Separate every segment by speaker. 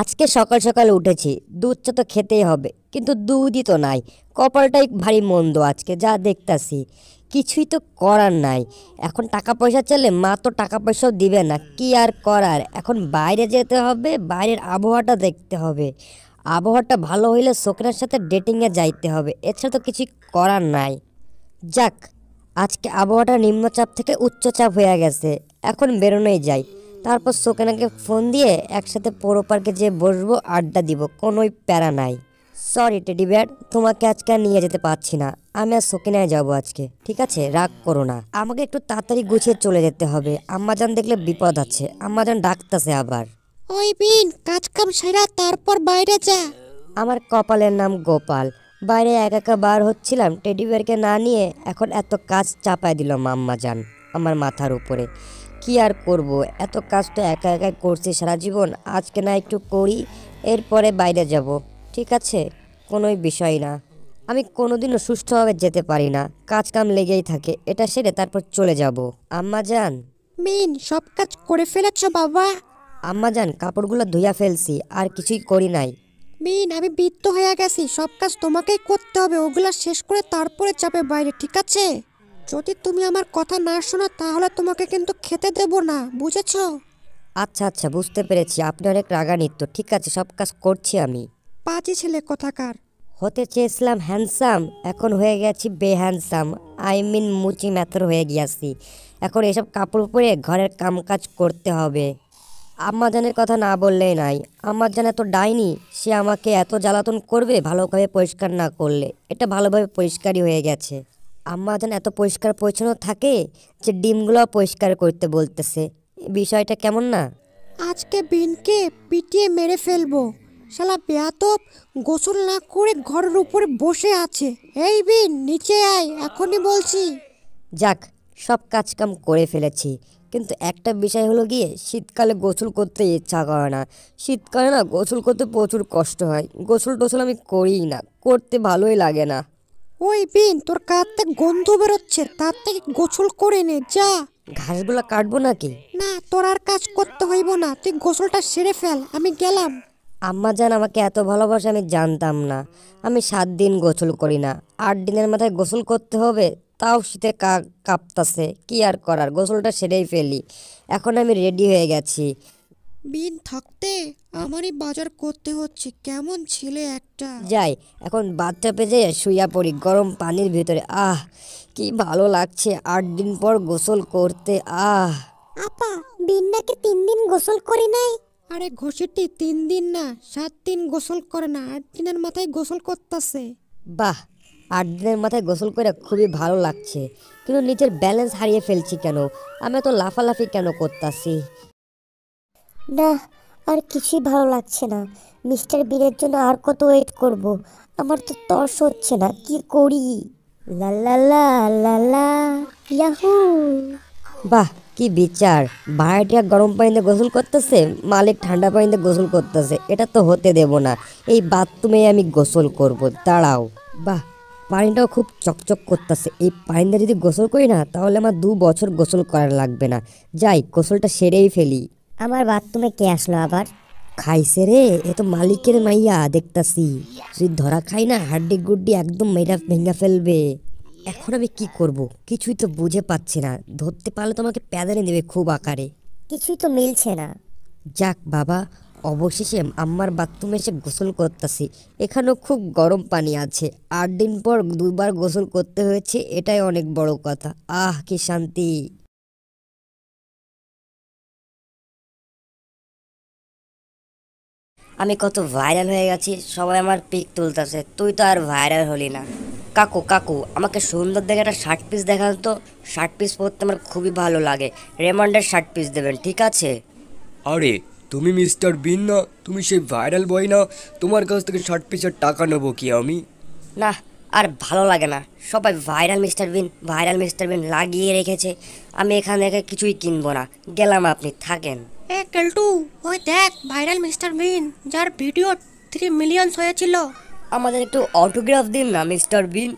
Speaker 1: আজকে সকাল সকাল উঠেছি দুধটা তো খেতেই হবে কিন্তু দুধই তো নাই কপালটাই ভারী মন্দ আজকে যা দেখতাছি কিছুই তো করার নাই এখন টাকা পয়সা চলে মা তো টাকা পয়সাও দিবে না কি আর করার এখন বাইরে যেতে হবে বাইরের আবহাওয়াটা দেখতে হবে আবহাওয়াটা ভালো হইলে শোকরার সাথে ডেটিংয়ে যাইতে হবে এছাড়া তো কিছুই করার নাই যাক আজকে আবহাওয়াটা নিম্নচাপ থেকে উচ্চচাপ হয়ে গেছে এখন বেরোনোই যায় তারপর সোকেনাকে ফোন দিয়ে একসাথে পৌর পার্কে যেয়ে বসবো আড্ডা দিব কোনোই প্যারা নাই সরি টেডি ব্যাট তোমাকে আজকে আর নিয়ে যেতে পারছি না আমি আর সোকেনায় যাবো আজকে ঠিক আছে রাগ করো না আমাকে একটু তাড়াতাড়ি গুছিয়ে চলে যেতে হবে আম্মাজান দেখলে বিপদ আছে আম্মাজান ডাকতেছে আবার ওই বিন কাজ কাম সেরা তারপর বাইরে যা আমার কপালের নাম গোপাল বাইরে একা একা বার হচ্ছিলাম টেডি বিয়ারকে না নিয়ে এখন এত কাজ চাপায় দিল মাম্মাজান আমার মাথার উপরে কি আর করব এত কাজটা একা একাই করছি সারা জীবন আজকে না একটু করি এরপরে বাইরে যাব ঠিক আছে কোনোই বিষয় না আমি কোনোদিনও সুস্থভাবে যেতে পারি না কাজ কাম লেগেই থাকে এটা সেরে তারপর চলে যাব আম্মা যান মিন সব কাজ করে ফেলেছ বাবা আম্মা যান কাপড়গুলো ধুইয়া ফেলছি আর কিছুই করি নাই
Speaker 2: মিন আমি বৃত্ত হয়ে গেছি সব কাজ তোমাকেই করতে হবে ওগুলা শেষ করে তারপরে চাপে বাইরে ঠিক আছে যদি তুমি আমার কথা না শোনো
Speaker 1: তাহলে তোমাকে কিন্তু খেতে দেব না বুঝেছ আচ্ছা আচ্ছা বুঝতে পেরেছি আপনি অনেক রাগানিত ঠিক আছে সব কাজ করছি আমি পাঁচই ছেলে কথাকার হতে চেয়েছিলাম হ্যান্ডসাম এখন হয়ে গেছি বেহ্যান্ডসাম আই মিন মুচি ম্যাথর হয়ে গিয়েছি এখন এসব কাপড় পরে ঘরের কামকাজ করতে হবে জানের কথা না বললেই নাই জান এত ডাইনি সে আমাকে এত জ্বালাতন করবে ভালোভাবে পরিষ্কার না করলে এটা ভালোভাবে পরিষ্কারই হয়ে গেছে আম্মা যেন এত পরিষ্কার পরিচ্ছন্ন থাকে যে ডিমগুলো পরিষ্কার করতে বলতেছে বিষয়টা কেমন না আজকে বিনকে
Speaker 2: পিটিয়ে মেরে ফেলবো শালা বেয়াতপ গোসল না করে ঘরের উপরে বসে
Speaker 1: আছে এই বিন নিচে আয় এখনই বলছি যাক সব কাজকাম করে ফেলেছি কিন্তু একটা বিষয় হলো গিয়ে শীতকালে গোসল করতে ইচ্ছা করে না শীতকালে না গোসল করতে প্রচুর কষ্ট হয় গোসল টোসল আমি করিই না করতে ভালোই লাগে না
Speaker 2: ওই বিন তোর কাত থেকে গন্ধ বেরোচ্ছে তার থেকে গোসল করে নে যা
Speaker 1: ঘাসগুলো কাটবো নাকি না তোর আর কাজ করতে হইব না তুই গোসলটা সেরে ফেল আমি গেলাম আম্মা জান আমাকে এত ভালোবাসে আমি জানতাম না আমি সাত দিন গোসল করি না আট দিনের মাথায় গোসল করতে হবে তাও শীতে কাঁপতাছে কি আর করার গোসলটা সেরেই ফেলি এখন আমি রেডি হয়ে গেছি
Speaker 2: বিন থাকতে আমারই বাজার করতে হচ্ছে কেমন ছেলে একটা
Speaker 1: যাই এখন বাচ্চা পেজে শুইয়া পড়ি গরম পানির ভিতরে আহ কি ভালো লাগছে আট দিন পর গোসল করতে আহ আপা নাকি তিন দিন গোসল করি নাই আরে ঘষিটি তিন দিন না সাত দিন গোসল করে না আট দিনের মাথায় গোসল করতেছে বাহ আট দিনের মাথায় গোসল করে খুবই ভালো লাগছে কিন্তু নিজের ব্যালেন্স হারিয়ে ফেলছি কেন আমি তো লাফালাফি কেন করতাছি না আর কিছুই ভালো লাগছে না মিস্টার বিনের জন্য আর কত ওয়েট করব আমার তো তর্স হচ্ছে না কি করি লা লা লা লা বাহ কি বিচার ভাড়াটিয়া গরম পানিতে গোসল করতেছে মালিক ঠান্ডা পানিতে গোসল করতেছে এটা তো হতে দেব না এই বাথরুমে আমি গোসল করব দাঁড়াও বাহ পানিটাও খুব চকচক করতেছে এই পানিটা যদি গোসল করি না তাহলে আমার দু বছর গোসল করার লাগবে না যাই গোসলটা সেরেই ফেলি আমার বাথরুমে কে আসলো আবার খাইছে রে এ তো মালিকের মাইয়া দেখতাছি তুই ধরা খাই না হাড্ডি গুড্ডি একদম মেয়েটা ভেঙে ফেলবে এখন আমি কি করব কিছুই তো বুঝে পাচ্ছি না ধরতে পারলে তো আমাকে নেবে দেবে খুব আকারে কিছুই তো মিলছে না যাক বাবা অবশেষে আমার বাথরুমে এসে গোসল করতেছি এখানেও খুব গরম পানি আছে আট দিন পর দুবার গোসল করতে হয়েছে এটাই অনেক বড় কথা আহ কি শান্তি আমি কত ভাইরাল হয়ে গেছি সবাই আমার পিক তুলতেছে তুই তো আর ভাইরাল হলি না কাকু কাকু আমাকে সুন্দর দেখে একটা শার্ট পিস দেখান তো শার্ট পিস পরতে আমার খুবই ভালো লাগে রেমন্ডের শার্ট পিস দেবেন ঠিক আছে
Speaker 2: আরে তুমি মিস্টার বিন না তুমি সেই ভাইরাল বই না তোমার কাছ থেকে শার্ট পিসের টাকা নেবো কি আমি
Speaker 1: না আর ভালো লাগে না সবাই viral mister Bean viral mister Bean লাগিয়ে রেখেছে আমি এখান থেকে কিছুই কিনবো না গেলাম আপনি থাকেন
Speaker 2: এ কেলটু ওই দেখ ভাইরাল মিস্টার
Speaker 1: বিন যার ভিডিও থ্রি মিলিয়নস হয়েছিল আমাদের একটু অটোগ্রাফ দিন না মিস্টার বিন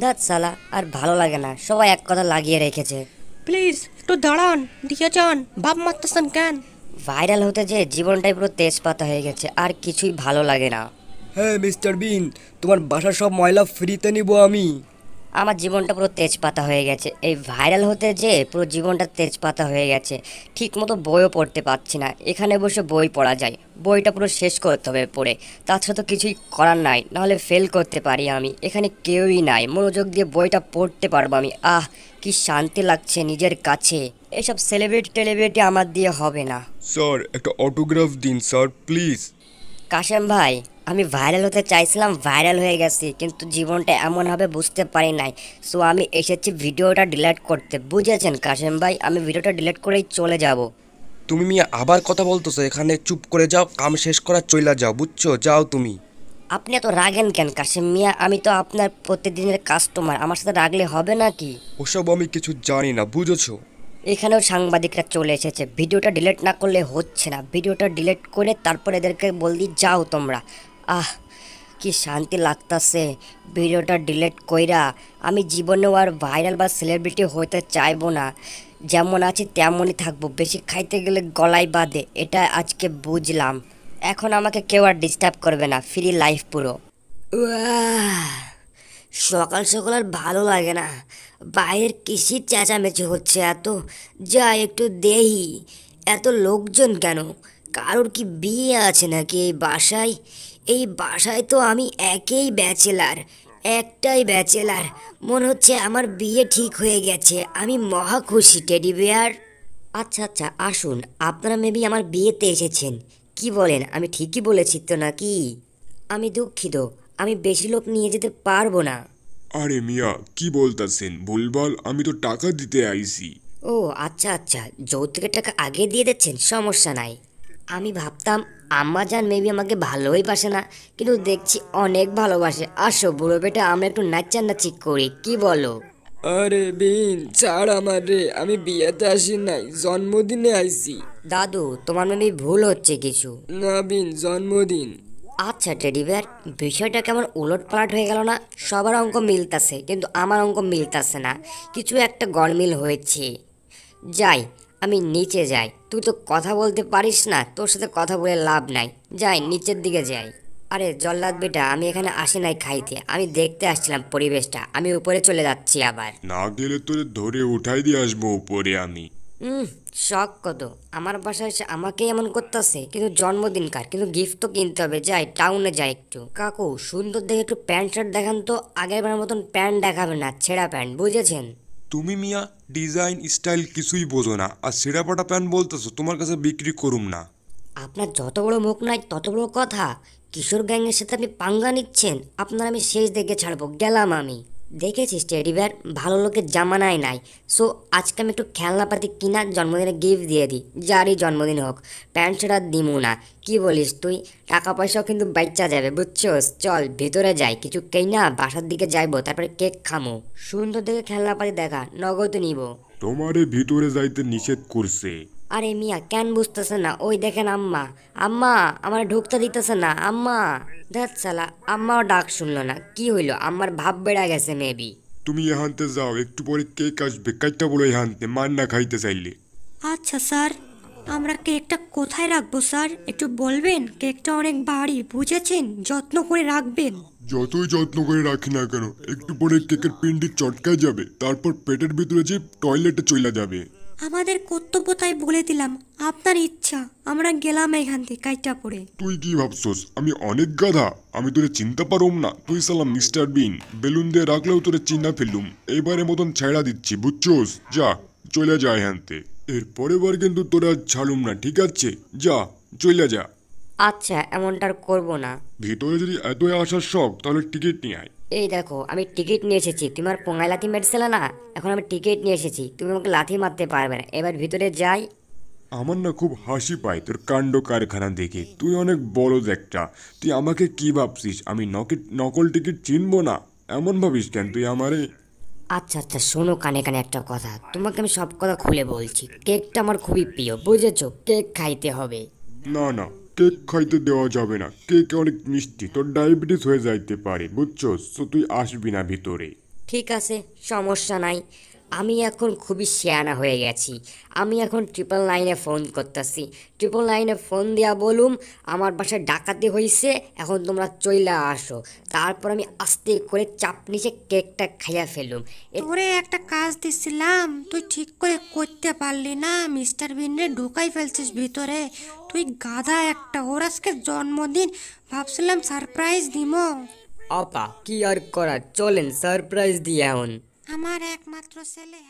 Speaker 1: ধ্যাত সালা আর ভালো লাগে না সবাই এক কথা লাগিয়ে রেখেছে প্লিজ একটু দাঁড়ান দিয়ে যান বাপ মারতেছেন কেন ভাইরাল হতে যে জীবনটাই পুরো তেজপাতা হয়ে গেছে আর কিছুই ভালো লাগে না হ্যাঁ মিস্টার বিন তোমার বাসার সব ময়লা ফ্রিতে নিব আমি আমার জীবনটা পুরো তেজপাতা হয়ে গেছে এই ভাইরাল হতে যে পুরো জীবনটা তেজপাতা হয়ে গেছে ঠিক মতো বইও পড়তে পারছি না এখানে বসে বই পড়া যায় বইটা পুরো শেষ করতে হবে পড়ে তাছাড়া তো কিছুই করার নাই নাহলে ফেল করতে পারি আমি এখানে কেউই নাই মনোযোগ দিয়ে বইটা পড়তে পারবো আমি আহ কি শান্তি লাগছে নিজের কাছে এসব সেলিব্রিটি টেলিব্রিটি আমার দিয়ে হবে না
Speaker 3: স্যার একটা অটোগ্রাফ দিন স্যার
Speaker 1: প্লিজ কাশেম ভাই আমি ভাইরাল হতে চাইছিলাম ভাইরাল হয়ে গেছি কিন্তু জীবনটা এমন হবে বুঝতে পারি নাই সো আমি এসেছি ভিডিওটা ডিলিট করতে বুঝেছেন কাশেম ভাই আমি ভিডিওটা ডিলিট করেই চলে যাব
Speaker 3: তুমি মিয়া আবার কথা বলতেছো এখানে চুপ করে যাও কাম শেষ করা চইলা যাও বুঝছো যাও তুমি
Speaker 1: আপনি এত রাগেন কেন কাশেম মিয়া আমি তো আপনার প্রতিদিনের কাস্টমার আমার সাথে রাগলে হবে নাকি ওসব আমি কিছু জানি না বুঝেছো এখানেও সাংবাদিকরা চলে এসেছে ভিডিওটা ডিলিট না করলে হচ্ছে না ভিডিওটা ডিলিট করে তারপর এদেরকে বললি যাও তোমরা আহ কি শান্তি লাগতাছে ভিডিওটা ডিলেট কইরা আমি জীবনেও আর ভাইরাল বা সেলিব্রিটি হইতে চাইবো না যেমন আছি তেমনই থাকবো বেশি খাইতে গেলে গলায় বাঁধে এটা আজকে বুঝলাম এখন আমাকে কেউ আর ডিস্টার্ব করবে না ফ্রি লাইফ পুরো সকাল সকাল আর ভালো লাগে না বাইরের কৃষির চেঁচামেচি হচ্ছে এত যা একটু দেহি এত লোকজন কেন কারোর কি বিয়ে আছে নাকি এই বাসায় এই বাসায় তো আমি একেই ব্যাচেলার একটাই ব্যাচেলার মনে হচ্ছে আমার বিয়ে ঠিক হয়ে গেছে আমি মহা খুশি টেডি বিয়ার আচ্ছা আচ্ছা আসুন আপনারা মেবি আমার বিয়েতে এসেছেন কি বলেন আমি ঠিকই বলেছি তো নাকি আমি দুঃখিত আমি বেশি লোক নিয়ে যেতে পারবো না
Speaker 3: আরে মিয়া কি বলতাছেন ভুলভাল আমি তো টাকা দিতে আইছি
Speaker 1: ও আচ্ছা আচ্ছা যৌতুকের টাকা আগে দিয়ে দিচ্ছেন সমস্যা নাই আমি ভাবতাম আম্মা যান মেবি আমাকে ভালোই বাসে না কিন্তু দেখছি অনেক ভালোবাসে আসো বুড়ো বেটা আমরা একটু নাচান নাচি করি কি বলো আরে বিন ছাড় আমার রে আমি বিয়েতে আসি নাই জন্মদিনে আইসি দাদু তোমার মেবি মানে ভুল হচ্ছে কিছু না বিন জন্মদিন আচ্ছা টেডি বিয়ার বিষয়টা কেমন উলট পালট হয়ে গেল না সবার অঙ্ক মিলতাছে কিন্তু আমার অঙ্ক মিলতাছে না কিছু একটা গড়মিল হয়েছে যাই আমি নিচে যাই তুই তো কথা বলতে পারিস না তোর সাথে কথা বলে লাভ নাই যাই নিচের দিকে যাই আরে জল্লাদ বেটা আমি এখানে আসি নাই খাইতে আমি দেখতে আসছিলাম পরিবেশটা আমি উপরে চলে যাচ্ছি আবার
Speaker 3: না গেলে তোরে ধরে উঠাই দিয়ে আসবো উপরে আমি
Speaker 1: হুম শখ কত আমার বাসায় এসে আমাকে এমন করতেছে কিন্তু জন্মদিন কার কিন্তু গিফট তো কিনতে হবে যাই টাউনে যাই একটু কাকু সুন্দর দেখে একটু প্যান্ট শার্ট দেখান তো আগের মতন প্যান্ট দেখাবে না ছেঁড়া প্যান্ট বুঝেছেন
Speaker 3: তুমি মিয়া ডিজাইন স্টাইল কিছুই বোঝো না আর সিরা পাটা প্যান্ট বলতেছো তোমার কাছে বিক্রি করুম না
Speaker 1: আপনার যত বড় মুখ নাই তত বড় কথা কিশোর গ্যাংয়ের সাথে আপনি পাঙ্গা নিচ্ছেন আপনার আমি শেষ দেখে ছাড়বো গেলাম আমি দেখেছিস টেডি বিয়ার ভালো লোকের জামানাই নাই সো আজকে আমি একটু খেলনা পাতি কিনা জন্মদিনে গিফট দিয়ে দিই যারই জন্মদিন হোক প্যান্ট ছাড়া দিমু না কি বলিস তুই টাকা পয়সাও কিন্তু বাচ্চা যাবে বুঝছোস চল ভেতরে যাই কিছু কেই না বাসার দিকে যাইবো তারপরে কেক খামো সুন্দর দেখে খেলনা পাতি দেখা নগদ নিব
Speaker 3: তোমারে ভিতরে যাইতে নিষেধ করছে
Speaker 1: আরে মিয়া কেন বুঝতেছে না ওই দেখেন আম্মা আম্মা আমার ঢুকতে দিতেছে না আম্মা ধ্যাত সালা আম্মাও ডাক শুনলো না কি হইলো আমার ভাব বেড়া গেছে মেবি
Speaker 3: তুমি এহানতে যাও একটু পরে কেক আসবে কাইটা বলো এহানতে মান না খাইতে চাইলে
Speaker 2: আচ্ছা স্যার আমরা কেকটা কোথায় রাখবো স্যার একটু বলবেন কেকটা অনেক বাড়ি বুঝেছেন যত্ন করে রাখবেন
Speaker 3: যতই যত্ন করে রাখি না কেন একটু পরে কেকের পিন্ডি চটকা যাবে তারপর পেটের ভিতরে যে টয়লেটে চলে যাবে
Speaker 2: আমাদের কর্তব্য তাই বলে দিলাম আপনার ইচ্ছা আমরা গেলাম এখান থেকে কাইটা পড়ে
Speaker 3: তুই কি ভাবছস আমি অনেক গাধা আমি তোরে চিনতে পারুম না তুই সালাম মিস্টার বিন বেলুন দিয়ে রাখলেও তোরে চিনা ফেললুম এবারে মতন ছাইড়া দিচ্ছি বুঝছস যা চলে যা এখান থেকে এরপরে বার কিন্তু তোরা ছাড়ুম না ঠিক আছে যা চলে যা
Speaker 1: আচ্ছা এমনটা আর করবো না
Speaker 3: ভিতরে যদি এতই আসার শখ তাহলে টিকিট নিয়ে আয়
Speaker 1: এই দেখো আমি টিকিট নিয়ে এসেছি তুমি আর পোঙায় লাথি মেরেছিলে না এখন আমি টিকিট নিয়ে এসেছি তুমি আমাকে লাথি মারতে পারবে না এবার ভিতরে যাই
Speaker 3: আমার না খুব হাসি পায় তোর কাণ্ড কারখানা দেখে তুই অনেক বড় দেখটা তুই আমাকে কি ভাবছিস আমি নকল টিকিট চিনব না এমন ভাবিস কেন তুই আমারে
Speaker 1: আচ্ছা আচ্ছা শোনো কানে কানে একটা কথা তোমাকে আমি সব কথা খুলে বলছি কেকটা আমার খুবই প্রিয় বুঝেছো কেক খাইতে হবে
Speaker 3: না না কেক খাইতে দেওয়া যাবে না কেক অনেক মিষ্টি তোর ডায়াবেটিস হয়ে যাইতে পারে বুঝছো তো তুই আসবি না ভিতরে
Speaker 1: ঠিক আছে সমস্যা নাই আমি এখন খুবই শেয়ানা হয়ে গেছি আমি এখন ট্রিপল লাইনে ফোন করতেছি ট্রিপল লাইনে ফোন দেওয়া বলুম আমার বাসায় ডাকাতি হয়েছে এখন তোমরা চইলা আসো তারপর আমি আস্তে করে চাপ নিচে কেকটা খাইয়া ফেলুম
Speaker 2: এরপরে একটা কাজ দিছিলাম তুই ঠিক করে করতে পারলি না মিস্টার বিনরে ঢুকাই ফেলছিস ভিতরে তুই গাধা একটা ওর আজকে জন্মদিন ভাবছিলাম সারপ্রাইজ দিমো অপা কি আর করা চলেন সারপ্রাইজ দিয়ে এখন আমার একমাত্র ছেলে